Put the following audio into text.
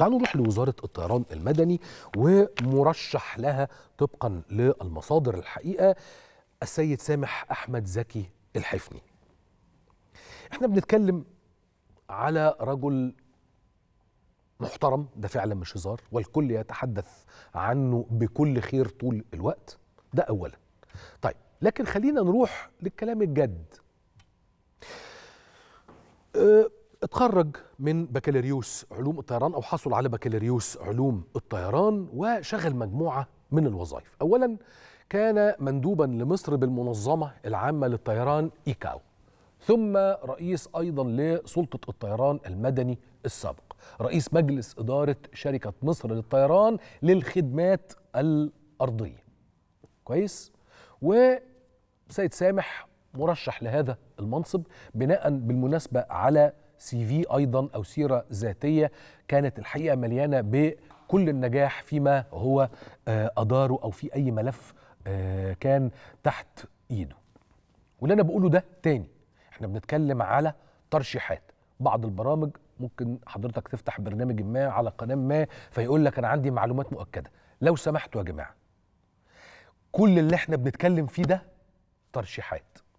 تعالوا نروح لوزاره الطيران المدني ومرشح لها طبقا للمصادر الحقيقه السيد سامح احمد زكي الحفني. احنا بنتكلم على رجل محترم ده فعلا مش هزار والكل يتحدث عنه بكل خير طول الوقت ده اولا. طيب لكن خلينا نروح للكلام الجد. أه اتخرج من بكالوريوس علوم الطيران او حصل على بكالوريوس علوم الطيران وشغل مجموعه من الوظائف اولا كان مندوبا لمصر بالمنظمه العامه للطيران ايكاو ثم رئيس ايضا لسلطه الطيران المدني السابق رئيس مجلس اداره شركه مصر للطيران للخدمات الارضيه كويس وسيد سامح مرشح لهذا المنصب بناء بالمناسبه على سي في ايضا او سيره ذاتيه كانت الحقيقه مليانه بكل النجاح فيما هو آه، اداره او في اي ملف آه، كان تحت ايده واللي انا بقوله ده تاني احنا بنتكلم على ترشيحات بعض البرامج ممكن حضرتك تفتح برنامج ما على قناه ما فيقول لك انا عندي معلومات مؤكده لو سمحتوا يا جماعه كل اللي احنا بنتكلم فيه ده ترشيحات